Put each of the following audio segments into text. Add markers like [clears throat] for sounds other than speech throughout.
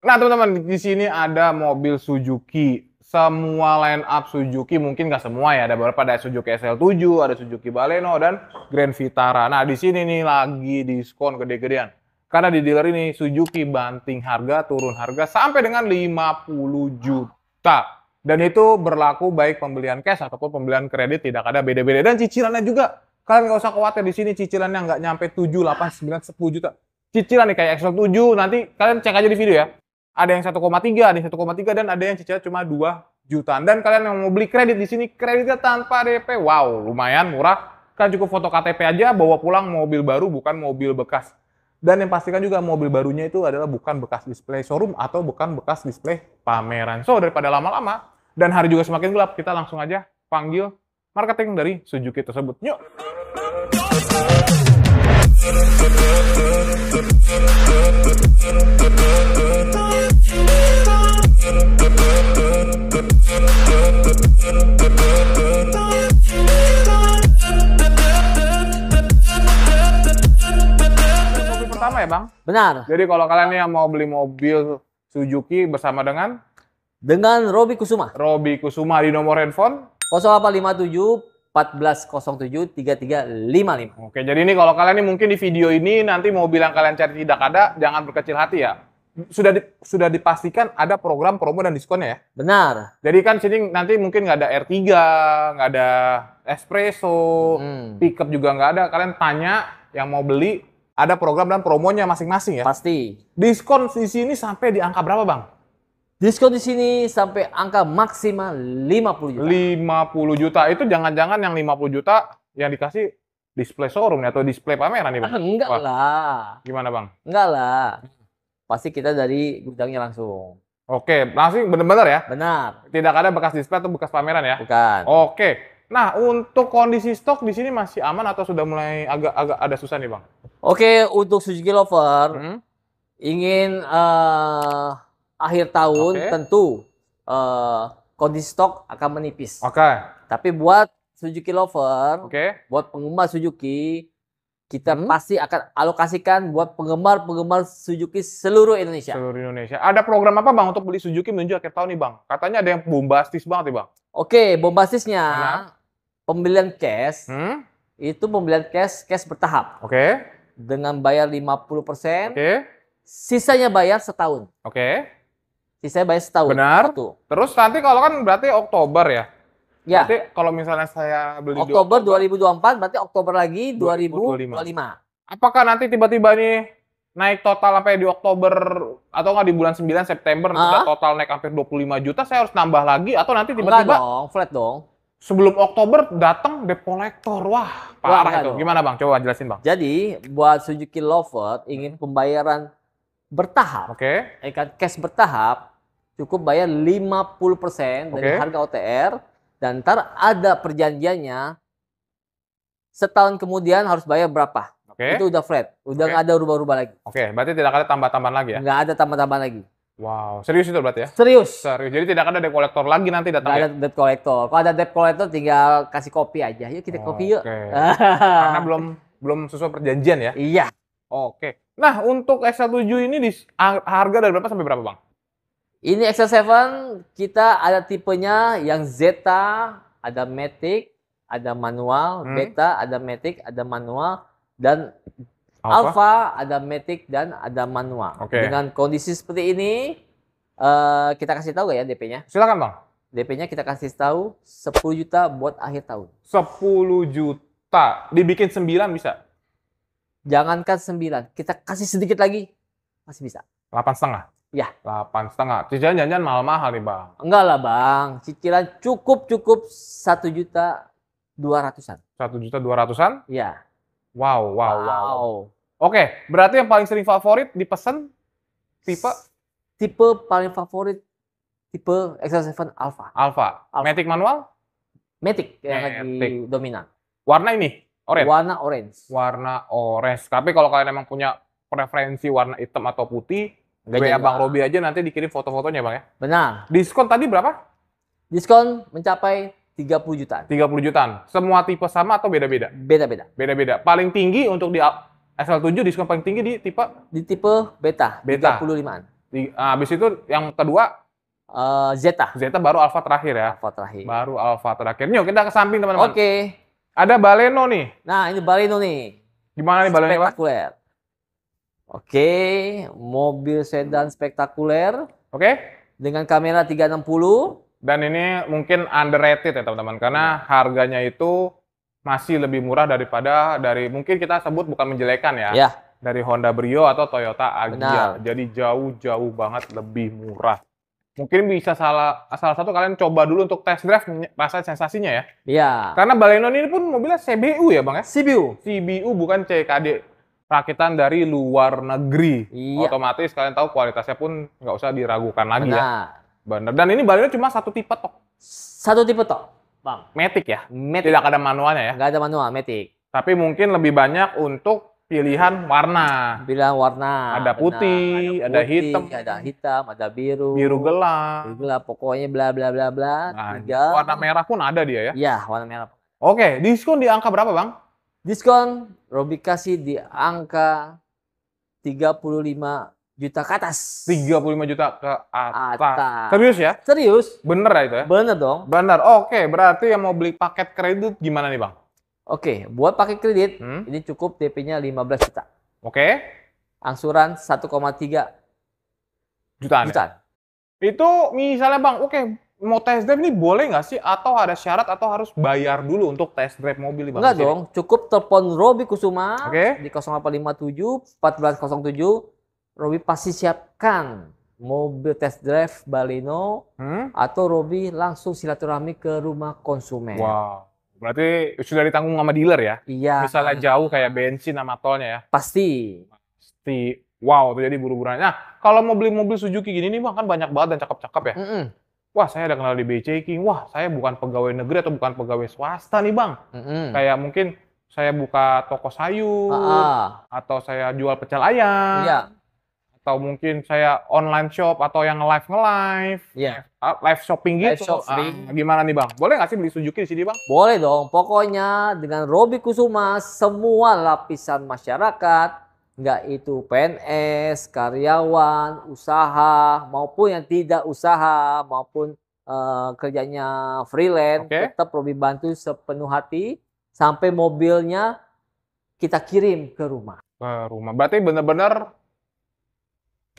Nah teman-teman di sini ada mobil Suzuki. Semua line up Suzuki mungkin nggak semua ya. Ada beberapa ada Suzuki SL7, ada Suzuki Baleno dan Grand Vitara. Nah di sini nih lagi diskon gede-gedean. Karena di dealer ini Suzuki banting harga, turun harga sampai dengan 50 juta. Dan itu berlaku baik pembelian cash ataupun pembelian kredit tidak ada beda-beda. Dan cicilannya juga. Kalian nggak usah khawatir di sini cicilannya nggak nyampe 7, 8, 9, 10 juta. Cicilan nih kayak XL7 nanti kalian cek aja di video ya ada yang 1,3, ada yang 1,3 dan ada yang cicilan cuma 2 jutaan. Dan kalian yang mau beli kredit di sini kreditnya tanpa DP. Wow, lumayan murah. Kan cukup foto KTP aja bawa pulang mobil baru bukan mobil bekas. Dan yang pastikan juga mobil barunya itu adalah bukan bekas display showroom atau bukan bekas display pameran. So, daripada lama-lama dan hari juga semakin gelap, kita langsung aja panggil marketing dari Suzuki tersebut. Yuk! pertama ya bang? Benar. Jadi kalau kalian yang mau beli mobil Suzuki bersama dengan? Dengan Robi Kusuma. Robi Kusuma di nomor handphone? 0857 1407-3355. Oke, jadi ini kalau kalian nih mungkin di video ini nanti mobil yang kalian cari tidak ada, jangan berkecil hati ya sudah di, sudah dipastikan ada program promo dan diskonnya ya. Benar. Jadi kan sini nanti mungkin nggak ada R3, nggak ada espresso, hmm. pickup juga nggak ada. Kalian tanya yang mau beli ada program dan promonya masing-masing ya. Pasti. Diskon di sini sampai di angka berapa, Bang? Diskon di sini sampai angka maksimal 50 juta. 50 juta. Itu jangan-jangan yang 50 juta yang dikasih display showroom atau display pameran nih, Bang? Ah, enggak Wah. lah. Gimana, Bang? Enggak lah pasti kita dari gudangnya langsung. Oke, langsung benar-benar ya? Benar. Tidak ada bekas display atau bekas pameran ya? Bukan. Oke. Nah, untuk kondisi stok di sini masih aman atau sudah mulai agak-agak ada susah nih, Bang? Oke, untuk Suzuki Lover hmm? ingin uh, akhir tahun okay. tentu uh, kondisi stok akan menipis. Oke. Okay. Tapi buat Suzuki Lover, okay. buat penggemar Suzuki, kita hmm. pasti akan alokasikan buat penggemar-penggemar Suzuki seluruh Indonesia. Seluruh Indonesia. Ada program apa Bang untuk beli Suzuki menuju akhir tahun nih Bang? Katanya ada yang bombastis banget nih Bang. Oke, bombastisnya hmm. pembelian cash hmm? itu pembelian cash cash bertahap. Oke. Okay. Dengan bayar 50%. Oke. Okay. Sisanya bayar setahun. Oke. Okay. Sisanya bayar setahun. Benar. Satu. Terus nanti kalau kan berarti Oktober ya? Ya. Berarti kalau misalnya saya beli Oktober 2024 berarti Oktober lagi 2025. 2025. Apakah nanti tiba-tiba nih naik total sampai di Oktober atau nggak di bulan 9 September uh? total naik hampir 25 juta saya harus nambah lagi atau nanti tiba-tiba dong, flat dong. Sebelum Oktober datang debt Wah, parah Wah, itu. Dong. Gimana Bang? Coba jelasin Bang. Jadi, buat Suzuki Lovett ingin pembayaran bertahap. Oke. Okay. Eh, Ikan cash bertahap cukup bayar 50% dari okay. harga OTR dan ntar ada perjanjiannya setahun kemudian harus bayar berapa. Okay. Itu udah flat, udah nggak okay. ada rubah-rubah lagi. Oke, okay. berarti tidak ada tambah-tambahan lagi ya? Nggak ada tambah-tambahan lagi. Wow, serius itu berarti ya? Serius. Serius. Jadi tidak ada debt collector lagi nanti datang. Tidak ya? ada debt collector. Kalau ada debt collector tinggal kasih kopi aja. Yuk kita oh, kopi yuk. [laughs] Karena belum belum sesuai perjanjian ya? Iya. Oke. Okay. Nah, untuk S17 ini di, harga dari berapa sampai berapa, Bang? Ini XL7 kita ada tipenya yang Zeta, ada Matic, ada manual, hmm. Beta ada Matic, ada manual dan Alpha, Alpha ada Matic dan ada manual. Okay. Dengan kondisi seperti ini uh, kita kasih tahu gak ya DP-nya? Silakan, Bang. DP-nya kita kasih tahu 10 juta buat akhir tahun. 10 juta. Dibikin 9 bisa? Jangankan 9, kita kasih sedikit lagi masih bisa. 8 setengah. Ya. Delapan setengah. Cicilan janjian mahal-mahal nih bang. Enggak lah bang. Cicilan cukup cukup satu juta dua ratusan. Satu juta dua ratusan? Iya. Wow, wow, wow, wow. Oke, berarti yang paling sering favorit dipesan tipe? Tipe paling favorit tipe x 7 Alpha. Alpha. Alpha. Matic manual? Matic yang Matic. lagi dominan. Warna ini? Orange. Warna orange. Warna orange. Tapi kalau kalian emang punya preferensi warna hitam atau putih, gaya Bang Robi aja nanti dikirim foto-fotonya Bang ya. Benar. Diskon tadi berapa? Diskon mencapai 30 jutaan. 30 jutaan. Semua tipe sama atau beda-beda? Beda-beda. Beda-beda. Paling tinggi untuk di SL7 diskon paling tinggi di tipe di tipe beta, beta. 35-an. Di, nah, habis itu yang kedua uh, Zeta. Zeta baru Alpha terakhir ya. Alfa terakhir. Baru Alpha terakhir. Yuk kita ke samping teman-teman. Oke. Okay. Ada Baleno nih. Nah, ini Baleno nih. Gimana nih Baleno, Pak? Spektakuler. Oke, mobil sedan spektakuler. Oke. Dengan kamera 360. Dan ini mungkin underrated ya teman-teman karena iya. harganya itu masih lebih murah daripada dari mungkin kita sebut bukan menjelekan ya. Ya. Dari Honda Brio atau Toyota Agya. Benar. Jadi jauh-jauh banget lebih murah mungkin bisa salah salah satu kalian coba dulu untuk test drive rasa sensasinya ya. Iya. Karena baleno ini pun mobilnya CBU ya bang ya. CBU. CBU bukan CKD rakitan dari luar negeri. Iya. Otomatis kalian tahu kualitasnya pun nggak usah diragukan lagi Benar. ya. Benar. Dan ini baliknya cuma satu tipe tok. Satu tipe tok, Bang. Metik ya? Matic. Tidak ada manualnya ya? Nggak ada manual, metik. Tapi mungkin lebih banyak untuk pilihan warna. Pilihan warna. Ada putih, ada, ada, putih, hitam, ada hitam, ada biru. Biru gelap. Biru gelap, pokoknya bla bla bla bla. Nah, Warna merah pun ada dia ya? Iya, warna merah. Oke, diskon di angka berapa, Bang? Diskon Robi kasih di angka 35 juta ke atas. 35 juta ke atas. atas. Serius ya? Serius. Bener ya itu ya? Bener dong. Bener. Oke, berarti yang mau beli paket kredit gimana nih Bang? Oke, buat paket kredit hmm? ini cukup DP-nya 15 juta. Oke. Angsuran 1,3 jutaan. Jutaan. Ya? Itu misalnya Bang, oke, mau test drive ini boleh nggak sih? Atau ada syarat atau harus bayar dulu untuk test drive mobil di Enggak dong, cukup telepon Robi Kusuma okay. di 0857 1407. Robi pasti siapkan mobil test drive Baleno hmm? atau Robi langsung silaturahmi ke rumah konsumen. Wow. Berarti sudah ditanggung sama dealer ya? Iya. Misalnya jauh kayak bensin sama tolnya ya? Pasti. Pasti. Wow, itu jadi buru buru Nah, kalau mau beli mobil Suzuki gini nih bang kan banyak banget dan cakep-cakep ya. Mm -mm wah saya ada kenal di BCking, wah saya bukan pegawai negeri atau bukan pegawai swasta nih bang. Mm-hmm. Kayak mungkin saya buka toko sayur, ah. atau saya jual pecel ayam, yeah. atau mungkin saya online shop atau yang live nge-live, yeah. live shopping gitu. Live ah, shopping. Ah, gimana nih bang? Boleh nggak sih beli Suzuki di sini bang? Boleh dong, pokoknya dengan Robi Kusuma, semua lapisan masyarakat, enggak itu PNS, karyawan, usaha, maupun yang tidak usaha, maupun uh, kerjanya freelance, okay. tetap Robi bantu sepenuh hati sampai mobilnya kita kirim ke rumah. Ke rumah. Berarti benar-benar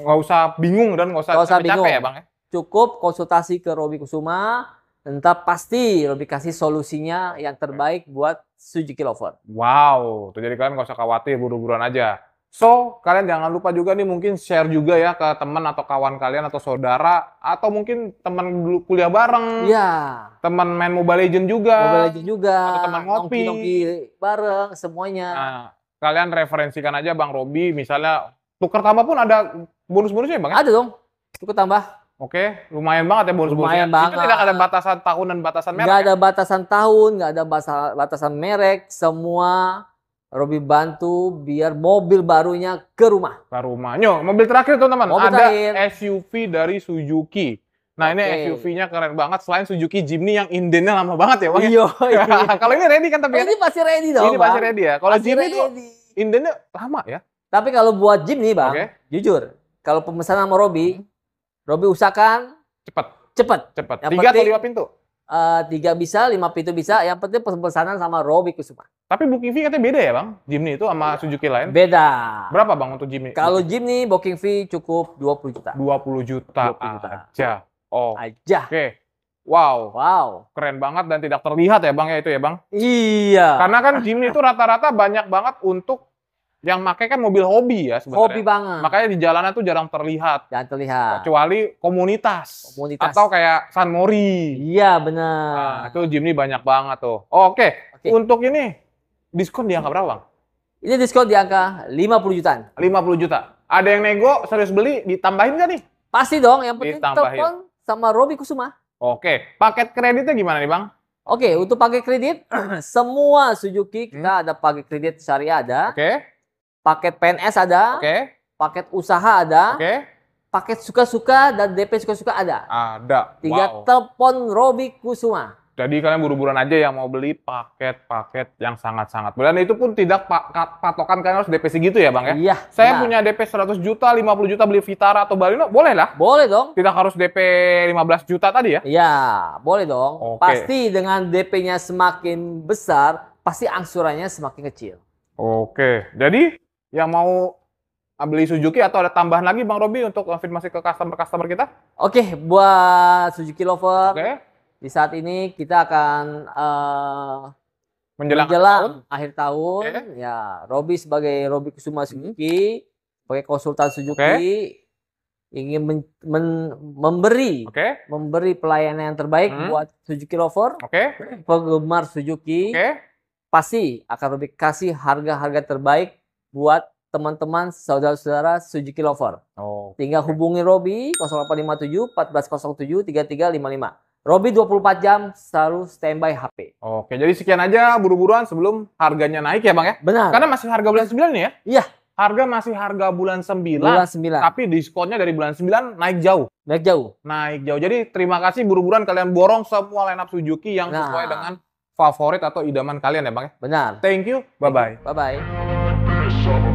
nggak usah bingung dan nggak usah, usah capek bingung. ya bang ya? Cukup konsultasi ke Robi Kusuma, Entah pasti lebih kasih solusinya yang terbaik buat Suzuki Lover. Wow, tuh jadi kalian nggak usah khawatir buru-buruan aja. So, kalian jangan lupa juga nih mungkin share juga ya ke teman atau kawan kalian atau saudara atau mungkin teman dulu kuliah bareng. Iya. Teman main Mobile Legend juga. Mobile Legend juga. Atau teman ngopi. Nongki bareng semuanya. Nah, kalian referensikan aja Bang Robi misalnya tuker tambah pun ada bonus-bonusnya ya, Bang. Ya? Ada dong. tuker tambah. Oke, lumayan banget ya bonus-bonusnya. Lumayan banget. Itu tidak ada batasan tahun dan batasan merek. Enggak ya? ada ya? batasan tahun, enggak ada batasan merek, semua Robi bantu biar mobil barunya ke rumah. Ke rumahnya. Mobil terakhir teman-teman. Mobil ada terakhir. SUV dari Suzuki. Nah ini SUV-nya keren banget. Selain Suzuki Jimny yang indennya lama banget ya bang. Ya? Iya. iya. [laughs] Kalau ini ready kan tapi. Ini pasti ready dong. Ini pasti ready ya. Kalau Jimny itu indennya lama ya. Tapi kalau buat Jimny bang, okay. jujur, kalau pemesanan sama Robi, hmm. Robi usahakan cepat. Cepat. Cepat. Tiga atau lima pintu Eh, tiga bisa, lima pintu bisa. Yang penting pesanan sama Robi Kusuma. Tapi booking fee katanya beda ya bang, Jimny itu sama iya. Suzuki lain? Beda. Berapa bang untuk Jimny? Kalau Jimny booking fee cukup dua puluh juta. 20 juta, 20 juta. aja. Oh. Aja. Oke. Okay. Wow. Wow. Keren banget dan tidak terlihat ya bang ya itu ya bang? Iya. Karena kan Jimny itu rata-rata banyak banget untuk yang makai kan mobil hobi ya sebenarnya. Hobi banget. Makanya di jalanan tuh jarang terlihat. Jarang terlihat. Kecuali komunitas. Komunitas. Atau kayak San Mori. Iya benar. Nah, itu Jimny banyak banget tuh. Oh, Oke, okay. okay. untuk ini diskon di angka berapa bang? Ini diskon di angka 50 jutaan. 50 juta. Ada yang nego serius beli ditambahin gak nih? Pasti dong, yang penting telepon sama Robi Kusuma. Oke, okay. paket kreditnya gimana nih bang? Oke, okay, untuk paket kredit, [clears throat] semua Suzuki kita hmm. ada paket kredit syariah ada. Oke. Okay paket PNS ada, Okay. paket usaha ada, Okay. paket suka-suka dan DP suka-suka ada. Ada. Tiga wow. telepon Robi Kusuma. Jadi kalian buru-buruan aja yang mau beli paket-paket yang sangat-sangat. Dan itu pun tidak patokan kalian harus DP segitu ya Bang ya? Iya. Saya benar. punya DP 100 juta, 50 juta beli Vitara atau Balino, boleh lah. Boleh dong. Tidak harus DP 15 juta tadi ya? Iya, boleh dong. Okay. Pasti dengan DP-nya semakin besar, pasti angsurannya semakin kecil. Oke, jadi yang mau beli Suzuki atau ada tambahan lagi Bang Robi untuk konfirmasi ke customer-customer kita? Oke, okay, buat Suzuki lover. Oke. Okay. Di saat ini kita akan uh, menjelang, menjelang tahun. akhir tahun okay. ya Robi sebagai Robi Kusuma hmm. Suzuki hmm. sebagai konsultan Suzuki okay. ingin men, men, memberi okay. memberi pelayanan yang terbaik hmm. buat Suzuki lover, okay. penggemar Suzuki. Okay. Pasti akan lebih kasih harga-harga terbaik buat teman-teman saudara-saudara Suzuki Lover. Oh. Tinggal hubungi Robi 0857 1407 3355. Robi 24 jam selalu standby HP. Oke, jadi sekian aja buru-buruan sebelum harganya naik ya, Bang ya? Benar. Karena masih harga bulan 9 nih ya? Iya. Harga masih harga bulan 9. Bulan 9. Tapi diskonnya dari bulan 9 naik jauh. Naik jauh. Naik jauh. Jadi terima kasih buru-buruan kalian borong semua lineup Suzuki yang nah. sesuai dengan favorit atau idaman kalian ya, Bang ya? Benar. Thank you. Bye-bye. Bye-bye. summer.